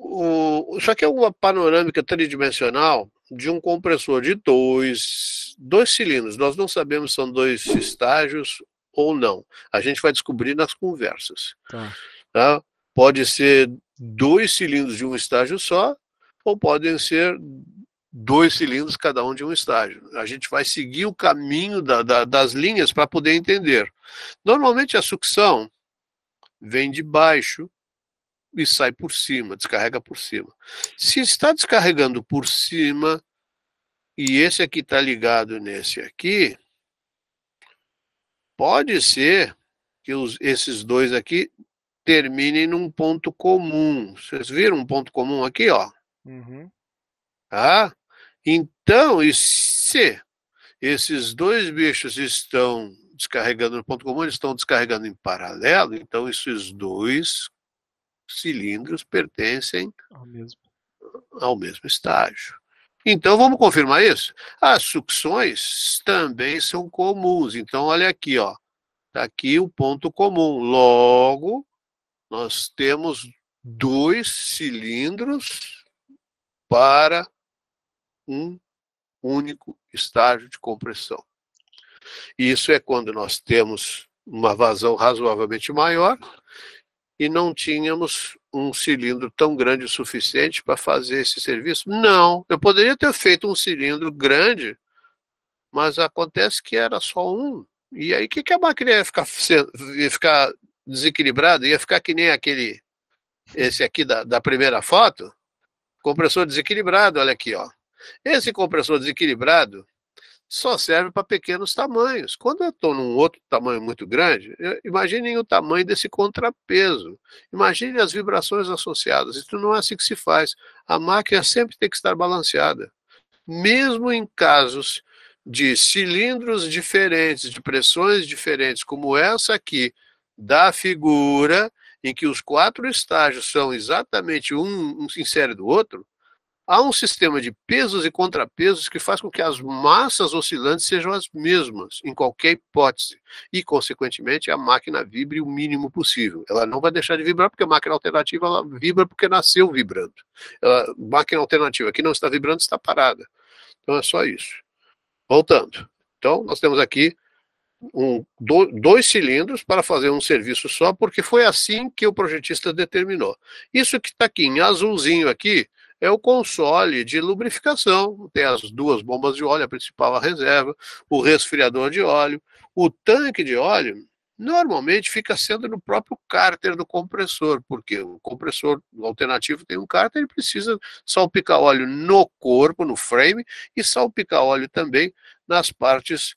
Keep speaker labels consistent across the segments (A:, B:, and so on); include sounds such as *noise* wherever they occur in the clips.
A: O, isso aqui é uma panorâmica tridimensional de um compressor de dois, dois cilindros. Nós não sabemos se são dois estágios ou não. A gente vai descobrir nas conversas. Tá. Tá? Pode ser dois cilindros de um estágio só, ou podem ser dois cilindros, cada um de um estágio. A gente vai seguir o caminho da, da, das linhas para poder entender. Normalmente a sucção vem de baixo e sai por cima, descarrega por cima. Se está descarregando por cima e esse aqui está ligado nesse aqui, pode ser que os, esses dois aqui terminem num ponto comum. Vocês viram um ponto comum aqui, ó? Uhum. Tá? Então, e se esses dois bichos estão descarregando no ponto comum, eles estão descarregando em paralelo, então esses dois cilindros pertencem ao mesmo, ao mesmo estágio. Então, vamos confirmar isso? As sucções também são comuns. Então, olha aqui, ó. Está aqui o um ponto comum. Logo, nós temos dois cilindros para um único estágio de compressão. Isso é quando nós temos uma vazão razoavelmente maior e não tínhamos um cilindro tão grande o suficiente para fazer esse serviço? Não, eu poderia ter feito um cilindro grande, mas acontece que era só um. E aí, o que, que a máquina ia ficar, ia ficar desequilibrada? Ia ficar que nem aquele, esse aqui da, da primeira foto? Compressor desequilibrado, olha aqui, ó. Esse compressor desequilibrado, só serve para pequenos tamanhos. Quando eu estou num outro tamanho muito grande, imaginem o tamanho desse contrapeso. Imagine as vibrações associadas. Isso não é assim que se faz. A máquina sempre tem que estar balanceada. Mesmo em casos de cilindros diferentes, de pressões diferentes, como essa aqui da figura, em que os quatro estágios são exatamente um, um insere do outro, há um sistema de pesos e contrapesos que faz com que as massas oscilantes sejam as mesmas, em qualquer hipótese, e, consequentemente, a máquina vibre o mínimo possível. Ela não vai deixar de vibrar porque a máquina alternativa ela vibra porque nasceu vibrando. A máquina alternativa que não está vibrando está parada. Então é só isso. Voltando. Então, nós temos aqui um, dois cilindros para fazer um serviço só, porque foi assim que o projetista determinou. Isso que está aqui em azulzinho aqui é o console de lubrificação. Tem as duas bombas de óleo, a principal a reserva, o resfriador de óleo, o tanque de óleo. Normalmente fica sendo no próprio cárter do compressor, porque o compressor alternativo tem um cárter, ele precisa salpicar óleo no corpo, no frame, e salpicar óleo também nas partes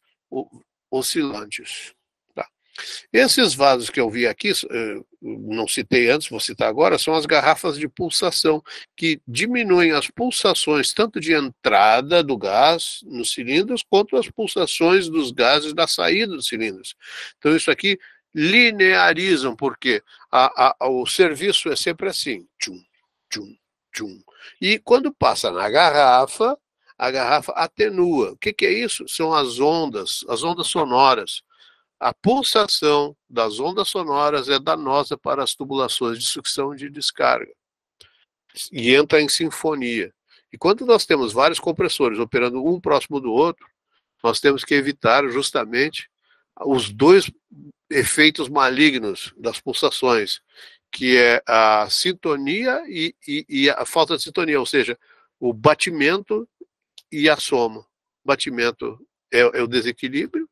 A: oscilantes. Tá. Esses vasos que eu vi aqui, eh, não citei antes, vou citar agora, são as garrafas de pulsação, que diminuem as pulsações tanto de entrada do gás nos cilindros, quanto as pulsações dos gases da saída dos cilindros. Então, isso aqui linearizam, porque a, a, o serviço é sempre assim: tchum, tchum, tchum. E quando passa na garrafa, a garrafa atenua. O que, que é isso? São as ondas, as ondas sonoras a pulsação das ondas sonoras é danosa para as tubulações de sucção e de descarga e entra em sinfonia. E quando nós temos vários compressores operando um próximo do outro, nós temos que evitar justamente os dois efeitos malignos das pulsações, que é a sintonia e, e, e a falta de sintonia, ou seja, o batimento e a soma. Batimento é, é o desequilíbrio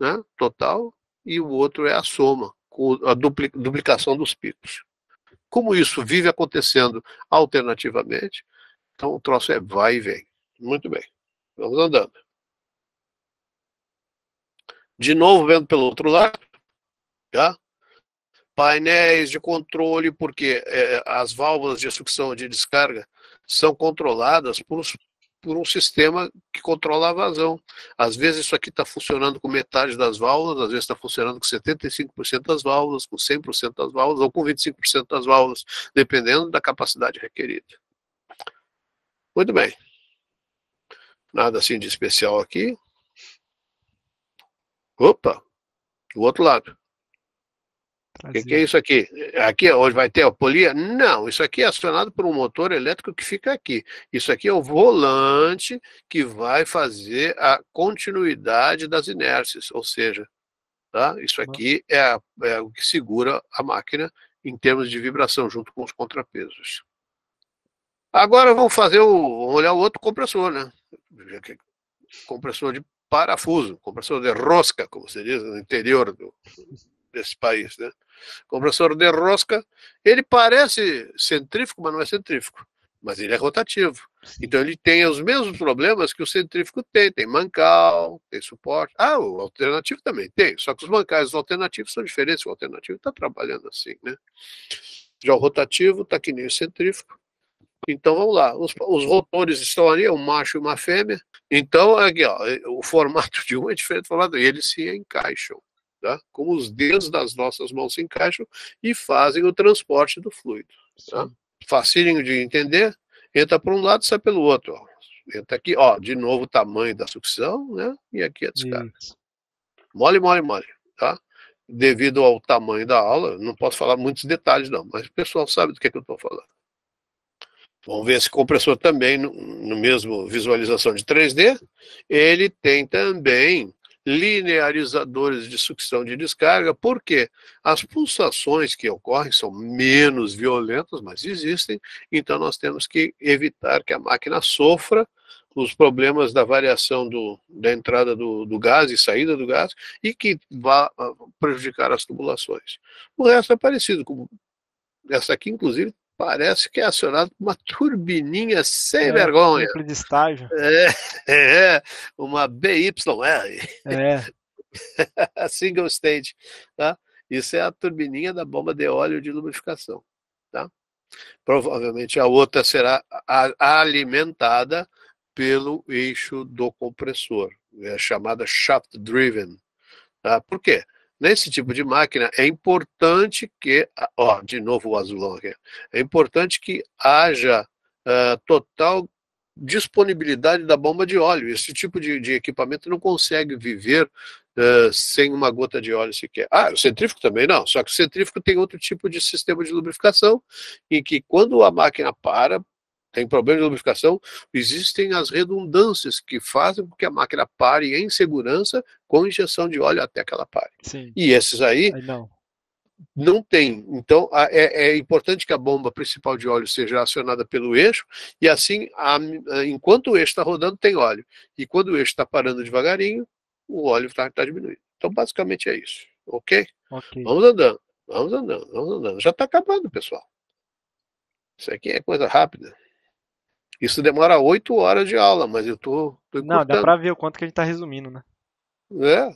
A: né, total, e o outro é a soma, a duplicação dos picos. Como isso vive acontecendo alternativamente, então o troço é vai e vem. Muito bem. Vamos andando. De novo, vendo pelo outro lado, tá? painéis de controle, porque é, as válvulas de sucção de descarga são controladas por, por um sistema que controla a vazão. Às vezes isso aqui está funcionando com metade das válvulas, às vezes está funcionando com 75% das válvulas, com 100% das válvulas ou com 25% das válvulas, dependendo da capacidade requerida. Muito bem. Nada assim de especial aqui. Opa, do outro lado. O tá que, que, é isso aqui? Aqui hoje vai ter a polia? Não, isso aqui é acionado por um motor elétrico que fica aqui. Isso aqui é o volante que vai fazer a continuidade das inércias, ou seja, tá? isso aqui é, a, é o que segura a máquina em termos de vibração, junto com os contrapesos. Agora vamos fazer o, vamos olhar o outro compressor, né? Compressor de parafuso, compressor de rosca, como se diz no interior do desse país, né? Compressor de rosca, ele parece centrífugo, mas não é centrífugo, mas ele é rotativo. Então ele tem os mesmos problemas que o centrífugo tem, tem mancal, tem suporte. Ah, o alternativo também tem, só que os mancais alternativos são diferentes, o alternativo está trabalhando assim, né? Já o rotativo está que nem o centrífugo. Então vamos lá, os, os rotores estão ali, é um macho e uma fêmea. Então aqui, ó, o formato *laughs* de um é diferente do formato, e eles se encaixam tá? como os dedos das nossas mãos se encaixam e fazem o transporte do fluido. Tá? Facinho de entender, entra por um lado e sai pelo outro. Ó. Entra aqui, ó, de novo o tamanho da sucção, né? E aqui a descarga. Isso. Mole, mole, mole, tá? Devido ao tamanho da aula, não posso falar muitos detalhes, não, mas o pessoal sabe do que, é que eu estou falando. Vamos ver esse compressor também, no, no mesmo visualização de 3D, ele tem também linearizadores de sucção de descarga, porque as pulsações que ocorrem são menos violentas, mas existem, então nós temos que evitar que a máquina sofra os problemas da variação do, da entrada do, do gás e saída do gás e que vá ah, prejudicar as tubulações. O resto é parecido, com essa aqui, inclusive, parece que é acionado por uma turbininha sem é, vergonha. de estágio. É, *laughs* é, uma BYR. É. *laughs* Single assim stage. Tá? Isso é a turbininha da bomba de óleo de lubrificação. Tá? Provavelmente a outra será alimentada pelo eixo do compressor, é chamada shaft driven. Tá? Por quê? Nesse tipo de máquina, é importante que, ah, ó, de novo o azulão aqui, é importante que haja uh, total disponibilidade da bomba de óleo. Esse tipo de, de equipamento não consegue viver uh, sem uma gota de óleo sequer. Ah, o centrífugo também não, só que o centrífugo tem outro tipo de sistema de lubrificação, em que quando a máquina para, tem problema de lubrificação, existem as redundâncias que fazem com que a máquina pare em segurança com injeção de óleo até que ela pare. Sim. E esses aí, não. não tem. Então, é, é, importante que a bomba principal de óleo seja acionada pelo eixo, e assim, a, a, enquanto o eixo está rodando, tem óleo. E quando o eixo está parando devagarinho, o óleo está tá diminuindo. Então, basicamente é isso. Okay? ok? Vamos andando, vamos andando, vamos andando. Já está acabando, pessoal. Isso aqui é coisa rápida. Isso demora oito horas de aula, mas eu tô, tô Não, dá para ver o quanto que a gente está resumindo, né? É.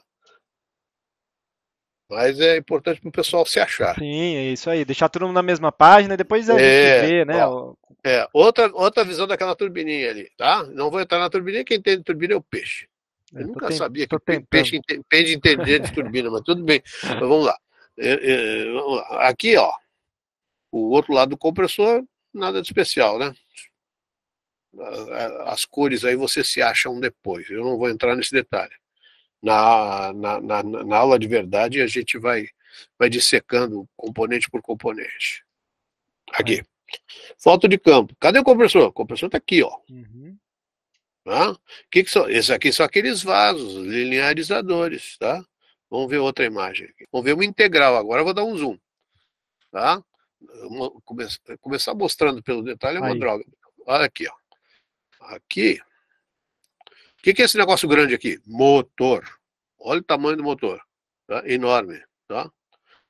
A: Mas é importante para o pessoal se achar. Sim, é isso aí. Deixar todo mundo na mesma página, depois a é, gente vê, né? Ó, é, outra, outra visão daquela turbininha ali, tá? Não vou entrar na turbininha, quem entende turbina é o peixe. É, eu, eu nunca sabia que o peixe entende entender de turbina, mas tudo bem. *laughs* Mas é, é, vamos lá. Aqui, ó, o outro lado do compressor, nada de especial, né? Ah, as cores aí você se acha um depois. Eu não vou entrar nesse detalhe. Na, na, na, na aula de verdade, a gente vai, vai dissecando componente por componente. Aqui. Foto de campo. Cadê o compressor? O compressor está aqui, ó. Uhum. Tá? Que que são? Esses aqui são aqueles vasos linearizadores, tá? Vamos ver outra imagem. Aqui. Vamos ver uma integral. Agora eu vou dar um zoom. Tá? começar, começar mostrando pelo detalhe é uma Aí. droga. Olha aqui, ó. Aqui. O que, que, é esse negócio grande aqui? Motor. Olha o tamanho do motor. Tá? Enorme. Tá?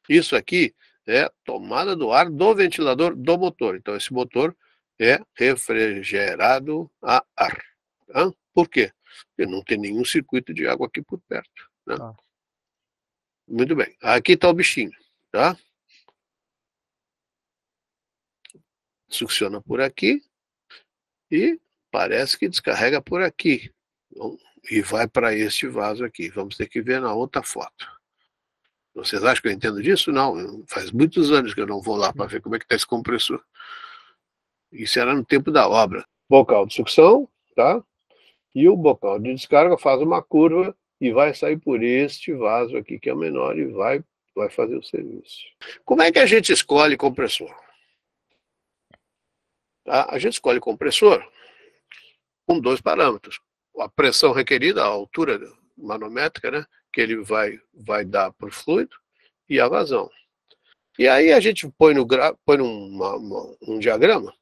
A: Isso aqui é tomada do ar do ventilador do motor. Então, esse motor é refrigerado a ar. Tá? Por quê? Porque não tem nenhum circuito de água aqui por perto. Né? Tá. Muito bem. Aqui está o bichinho. Tá? Succiona por aqui e parece que descarrega por aqui e vai para este vaso aqui. Vamos ter que ver na outra foto. Vocês acham que eu entendo disso? Não, faz muitos anos que eu não vou lá para ver como é que está esse compressor. Isso era no tempo da obra. Bocal de sucção, tá? E o bocal de descarga faz uma curva e vai sair por este vaso aqui, que é o menor, e vai, vai fazer o serviço. Como é que a gente escolhe compressor? Tá? A gente escolhe compressor com dois parâmetros. A pressão requerida, a altura manométrica, né, que ele vai, vai dar para o fluido, e a vazão. E aí a gente põe, no gra... põe numa, uma, um diagrama,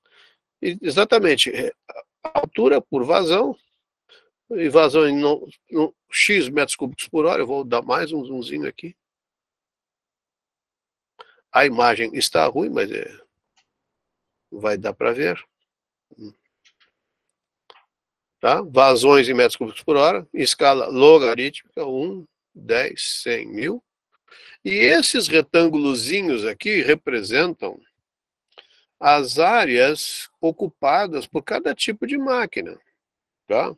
A: e exatamente é, altura por vazão, e vazão em no, no x metros cúbicos por hora, eu vou dar mais um zoomzinho aqui. A imagem está ruim, mas é, vai dar para ver. Tá? Vazões em metros cúbicos por hora, escala logarítmica, 1, 10, 100 mil. E esses retângulos aqui representam as áreas ocupadas por cada tipo de máquina. Tá?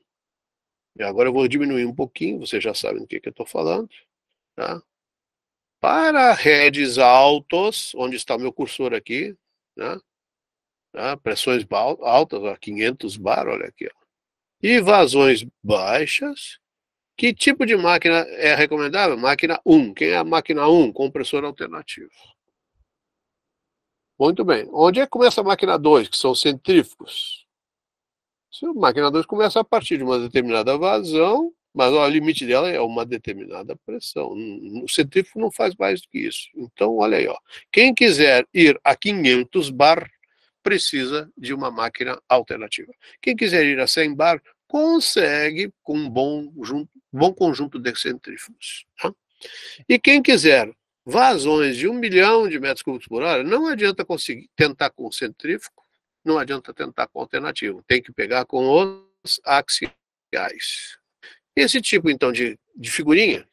A: E agora eu vou diminuir um pouquinho, vocês já sabem do que, que eu estou falando. Tá? Para redes altos, onde está meu cursor aqui, né? Tá? Pressões altas, 500 bar, olha aqui. Ó. E vazões baixas. Que tipo de máquina é recomendável? Máquina 1. Quem é a máquina 1? Compressor alternativo. Muito bem. Onde é que começa a máquina 2, que são centrífugos? A máquina 2 começa a partir de uma determinada vazão, mas o limite dela é uma determinada pressão. O centrífugo não faz mais do que isso. Então, olha aí. Ó. Quem quiser ir a 500 bar, precisa de uma máquina alternativa. Quem quiser ir a 100 bar, consegue com um bom, junto, bom conjunto de centrífugos, Tá? E quem quiser vazões de um milhão de metros cúbicos por hora, não adianta conseguir tentar com centrífugo, não adianta tentar com alternativo, tem que pegar com os axiais. Esse tipo, então, de, de figurinha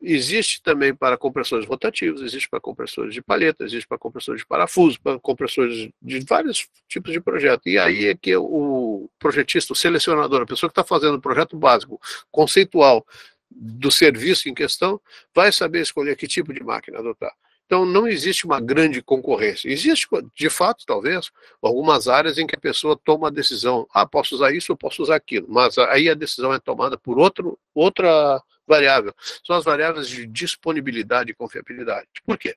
A: Existe também para compressores rotativos, existe para compressores de palheta, existe para compressores de parafuso, para compressores de vários tipos de projeto. E aí é que o projetista, o selecionador, a pessoa que está fazendo o projeto básico, conceitual do serviço em questão, vai saber escolher que tipo de máquina adotar. Então, não existe uma grande concorrência. Existe, de fato, talvez, algumas áreas em que a pessoa toma a decisão. Ah, posso usar isso, ou posso usar aquilo. Mas aí a decisão é tomada por outro, outra variável. São as variáveis de disponibilidade e confiabilidade. Por quê?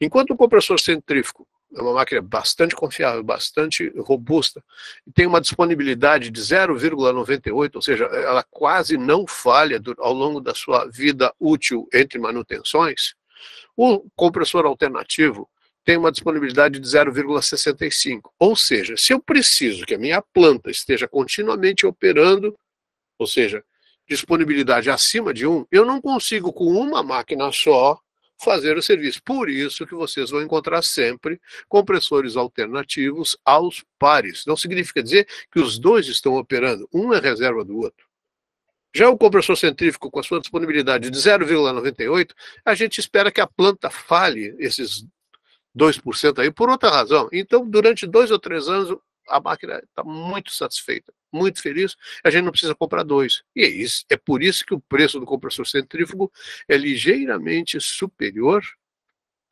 A: Enquanto o compressor centrífico é uma máquina bastante confiável, bastante robusta, e tem uma disponibilidade de 0,98, ou seja, ela quase não falha ao longo da sua vida útil entre manutenções, o compressor alternativo tem uma disponibilidade de 0,65. Ou seja, se eu preciso que a minha planta esteja continuamente operando, ou seja, disponibilidade acima de 1, eu não consigo com uma máquina só fazer o serviço. Por isso que vocês vão encontrar sempre compressores alternativos aos pares. Não significa dizer que os dois estão operando, um é reserva do outro. Já o é compressor centrífugo, com a sua disponibilidade de 0,98, a gente espera que a planta fale esses 2% aí por outra razão. Então, durante dois ou três anos, a máquina está muito satisfeita, muito feliz, a gente não precisa comprar dois. E é, isso, é por isso que o preço do compressor centrífugo é ligeiramente superior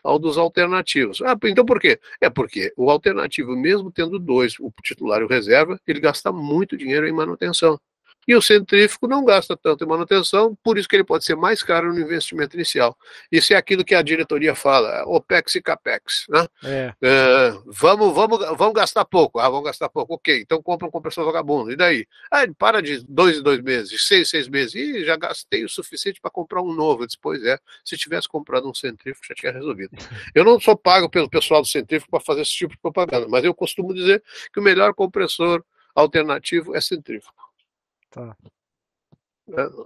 A: ao dos alternativos. Ah, então por quê? É porque o alternativo, mesmo tendo dois, o titular e o reserva, ele gasta muito dinheiro em manutenção e o centrífugo não gasta tanto em manutenção, por isso que ele pode ser mais caro no investimento inicial. Isso é aquilo que a diretoria fala, OPEX e CAPEX. Né? É. É, vamos, vamos, vamos gastar pouco. Ah, vamos gastar pouco. Ok, então compra um compressor vagabundo. E daí? Ah, ele para de dois em dois meses, seis, seis meses. e já gastei o suficiente para comprar um novo. Depois é, se tivesse comprado um centrífugo, já tinha resolvido. *laughs* Eu não sou pago pelo pessoal do centrífugo para fazer esse tipo de propaganda, mas eu costumo dizer que o melhor compressor alternativo é centrífugo. Tá.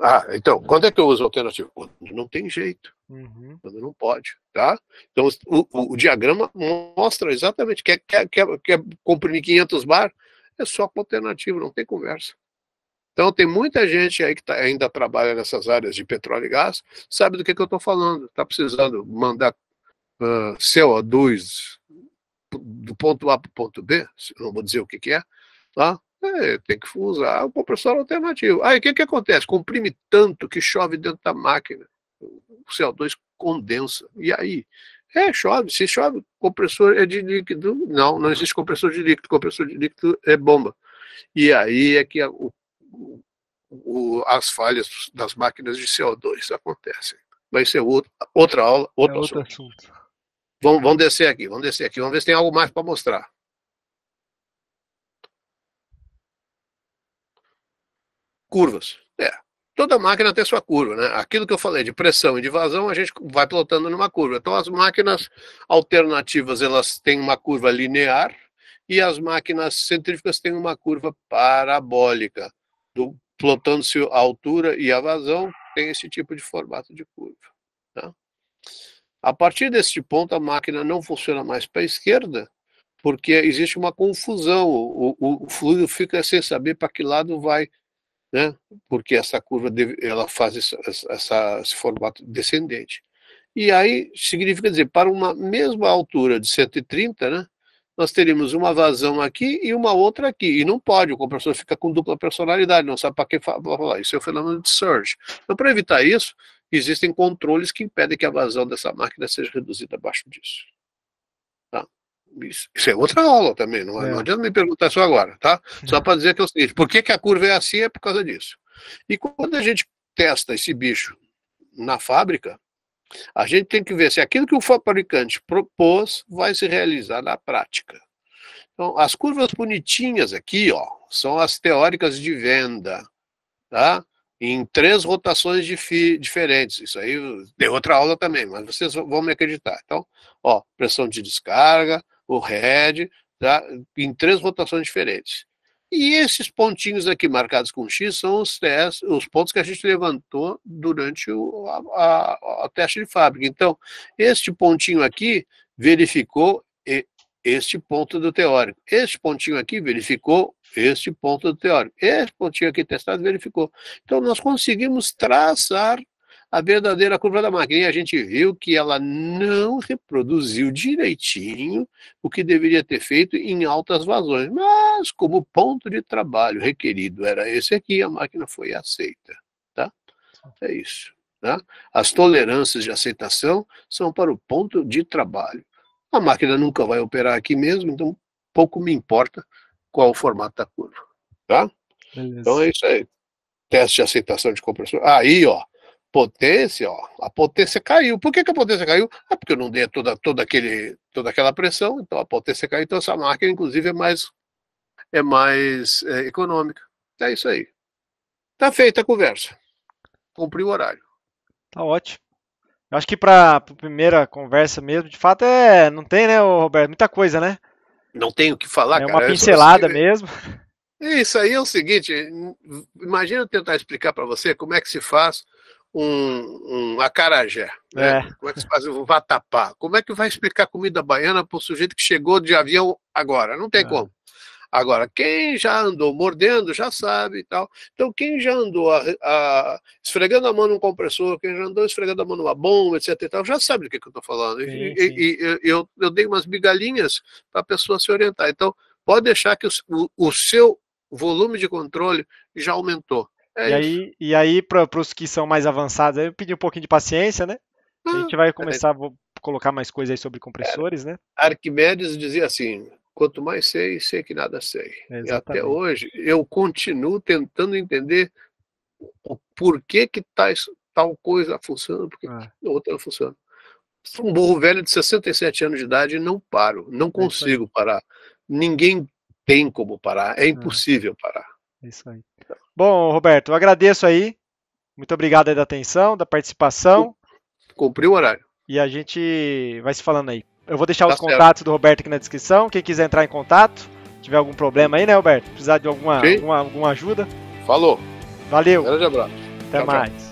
A: Ah, então, quando é que eu uso alternativo? Não tem jeito. Uhum. Quando não pode, tá? Então, o, o diagrama mostra exatamente. Quer, quer, quer, quer comprimir 500 bar? É só com alternativo, não tem conversa. Então, tem muita gente aí que tá, ainda trabalha nessas áreas de petróleo e gás, sabe do que, que eu estou falando. Está precisando mandar uh, ah, CO2 do ponto A para o ponto B, não vou dizer o que, que é, tá? É, tem que usar o compressor alternativo. Aí o que, que acontece? Comprime tanto que chove dentro da máquina. O CO2 condensa. E aí? É, chove. Se chove, compressor é de líquido. Não, não existe compressor de líquido. Compressor de líquido é bomba. E aí é que a, o, o, as falhas das máquinas de CO2 acontecem. Vai ser outro, outra aula, é outro, é assunto. outro assunto. Vamos, vamos descer aqui, vamos descer aqui. Vamos ver se tem algo mais para mostrar. curvas. É, toda máquina tem sua curva, né? Aquilo que eu falei de pressão e de vazão, a gente vai pilotando numa curva. Então, as máquinas alternativas, elas têm uma curva linear e as máquinas centrífugas têm uma curva parabólica. Do, plotando-se a altura e a vazão, tem esse tipo de formato de curva. Tá? A partir deste ponto, a máquina não funciona mais para a esquerda, porque existe uma confusão, o, o, o, fluido fica sem saber para que lado vai né? porque essa curva ela faz essa, essa, esse formato descendente. E aí significa dizer, para uma mesma altura de 130, né, nós teríamos uma vazão aqui e uma outra aqui. E não pode, o compressor fica com dupla personalidade, não sabe para que falar. Isso é o fenômeno de surge. Então, para evitar isso, existem controles que impedem que a vazão dessa máquina seja reduzida abaixo disso isso é outra aula também, não, é. é. não adianta me perguntar isso agora, tá? Só é. para dizer que é o seguinte, por que, que a curva é assim é por causa disso. E quando a gente testa esse bicho na fábrica, a gente tem que ver se aquilo que o fabricante propôs vai se realizar na prática. Então, as curvas bonitinhas aqui, ó, são as teóricas de venda, tá? Em três rotações diferentes. Isso aí deu outra aula também, mas vocês vão me acreditar. Então, ó, pressão de descarga, o red, tá? em três rotações diferentes. E esses pontinhos aqui marcados com X são os, testes, os pontos que a gente levantou durante o a, a, a teste de fábrica. Então, este pontinho aqui verificou este ponto do teórico. Este pontinho aqui verificou este ponto do teórico. Este pontinho aqui testado verificou. Então, nós conseguimos traçar a verdadeira curva da máquina, a gente viu que ela não reproduziu direitinho o que deveria ter feito em altas vazões, mas como ponto de trabalho requerido era esse aqui, a máquina foi aceita, tá? É isso. Tá? As tolerâncias de aceitação são para o ponto de trabalho. A máquina nunca vai operar aqui mesmo, então pouco me importa qual o formato da curva, tá? Beleza. Então é isso aí. Teste de aceitação de compressor. Aí, ó, potência, ó, a potência caiu. Por que, que a potência caiu? É porque eu não dei toda, toda, aquele, toda aquela pressão, então a potência caiu. Então essa máquina, inclusive, é mais, é mais é, econômica. É isso aí. Tá feita a conversa. Cumpri o horário. Tá ótimo. Eu acho que para a primeira conversa mesmo, de fato, é não tem, né, Roberto? Muita coisa, né? Não tem o que falar, é cara. É uma pincelada é mesmo. Isso aí é o seguinte, imagina eu tentar explicar para você como é que se faz um, um acarajé, né? É. Como é que se faz o vatapá? Como é que vai explicar comida baiana para o sujeito que chegou de avião agora? Não tem é. como. Agora, quem já andou mordendo já sabe e tal. Então, quem já andou a, a, esfregando a mão num compressor, quem já andou esfregando a mão numa bomba, etc. E tal, já sabe do que, que eu estou falando. Sim, e, sim. e, e eu, eu, dei umas migalhinhas para a pessoa se orientar. Então, pode deixar que o, o, o seu volume de controle já aumentou. É e, aí, e aí, para os que são mais avançados, eu pedi um pouquinho de paciência, né? a hum, gente vai começar a colocar mais coisas aí sobre compressores, né? Arquimedes dizia assim: quanto mais sei, sei que nada sei. Exatamente. E até hoje eu continuo tentando entender o porquê que tais, tal coisa funciona, porque ah. outra não funciona. Sou um burro velho de 67 anos de idade e não paro, não é consigo parar. Ninguém tem como parar, é ah. impossível ah. parar. É isso aí. Bom, Roberto, eu agradeço aí. Muito obrigado aí da atenção, da participação. Cumpriu o horário. E a gente vai se falando aí. Eu vou deixar tá os certo. contatos do Roberto aqui na descrição. Quem quiser entrar em contato, tiver algum problema aí, né, Roberto? Precisar de alguma, alguma, alguma, ajuda. Falou. Valeu. Um grande abraço. Até tchau, mais. Tchau.